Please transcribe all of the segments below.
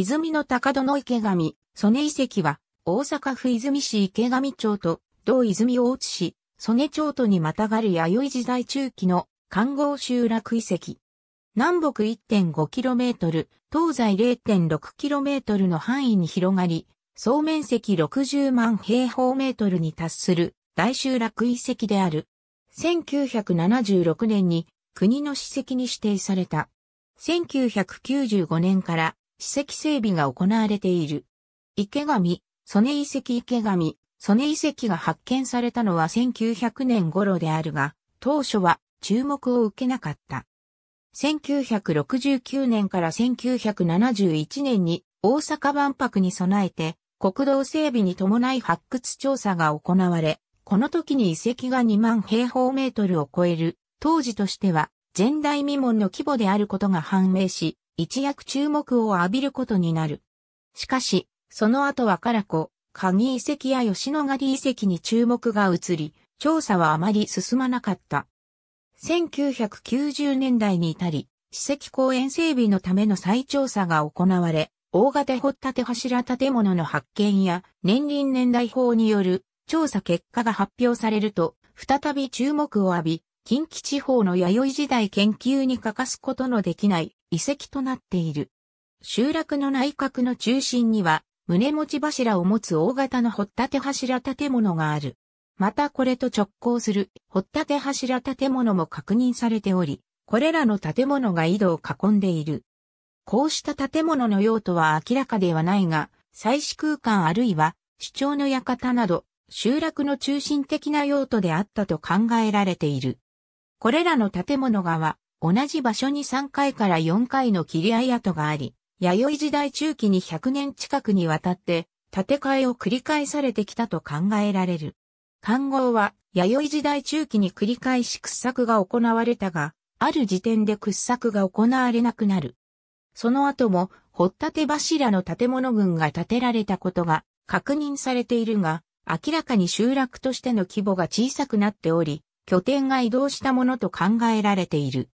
泉の高戸の池上、曽根遺跡は、大阪府泉市池上町と、道泉大津市、曽根町とにまたがる弥生時代中期の観合集落遺跡。南北 1.5km、東西 0.6km の範囲に広がり、総面積60万平方メートルに達する大集落遺跡である。1976年に国の史跡に指定された。1995年から史跡整備が行われている。池上、曽根遺跡池上、曽根遺跡が発見されたのは1900年頃であるが、当初は注目を受けなかった。1969年から1971年に大阪万博に備えて国道整備に伴い発掘調査が行われ、この時に遺跡が2万平方メートルを超える、当時としては前代未聞の規模であることが判明し、一躍注目を浴びることになる。しかし、その後はカラコ、鍵遺跡や吉野ヶ里遺跡に注目が移り、調査はあまり進まなかった。1990年代に至り、史跡公園整備のための再調査が行われ、大型掘立柱建物の発見や年輪年代法による調査結果が発表されると、再び注目を浴び、近畿地方の弥生時代研究に欠かすことのできない遺跡となっている。集落の内閣の中心には、胸持ち柱を持つ大型の掘って柱建物がある。またこれと直行する掘って柱建物も確認されており、これらの建物が井戸を囲んでいる。こうした建物の用途は明らかではないが、祭祀空間あるいは、主張の館など、集落の中心的な用途であったと考えられている。これらの建物側、は、同じ場所に3回から4回の切り合い跡があり、弥生時代中期に100年近くにわたって、建て替えを繰り返されてきたと考えられる。漢号は、弥生時代中期に繰り返し掘削が行われたが、ある時点で掘削が行われなくなる。その後も、掘立柱の建物群が建てられたことが確認されているが、明らかに集落としての規模が小さくなっており、拠点が移動したものと考えられている。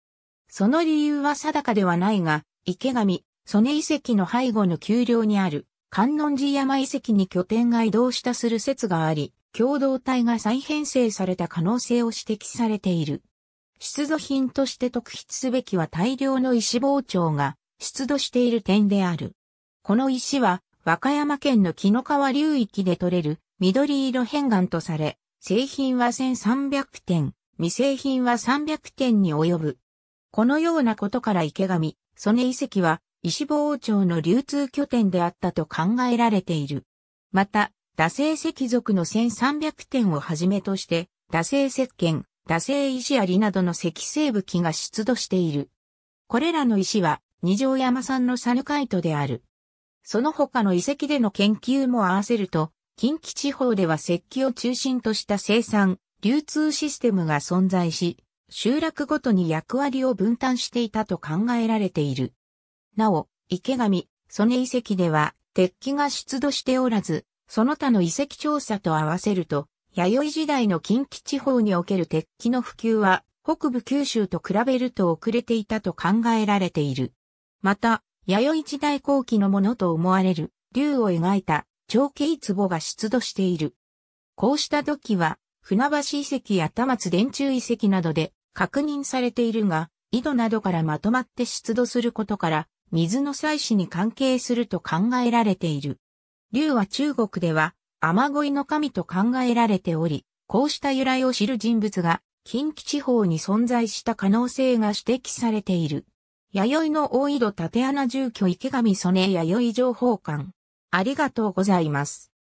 その理由は定かではないが、池上、曽根遺跡の背後の丘陵にある観音寺山遺跡に拠点が移動したする説があり、共同体が再編成された可能性を指摘されている。出土品として特筆すべきは大量の石包丁が出土している点である。この石は和歌山県の紀の川流域で採れる緑色変岩とされ、製品は1300点、未製品は300点に及ぶ。このようなことから池上、曽根遺跡は、石坊町の流通拠点であったと考えられている。また、打製石族の1300点をはじめとして、打製石鹸、打製石槍などの石製武器が出土している。これらの石は、二条山産のサヌカイトである。その他の遺跡での研究も合わせると、近畿地方では石器を中心とした生産、流通システムが存在し、集落ごとに役割を分担していたと考えられている。なお、池上、曽根遺跡では、鉄器が出土しておらず、その他の遺跡調査と合わせると、弥生時代の近畿地方における鉄器の普及は、北部九州と比べると遅れていたと考えられている。また、弥生時代後期のものと思われる、竜を描いた長慶壺が出土している。こうした土器は、船橋遺跡や田松電柱遺跡などで確認されているが、井戸などからまとまって出土することから、水の採取に関係すると考えられている。竜は中国では、雨乞いの神と考えられており、こうした由来を知る人物が、近畿地方に存在した可能性が指摘されている。弥生の大井戸縦穴住居池上曽根弥生情報館。ありがとうございます。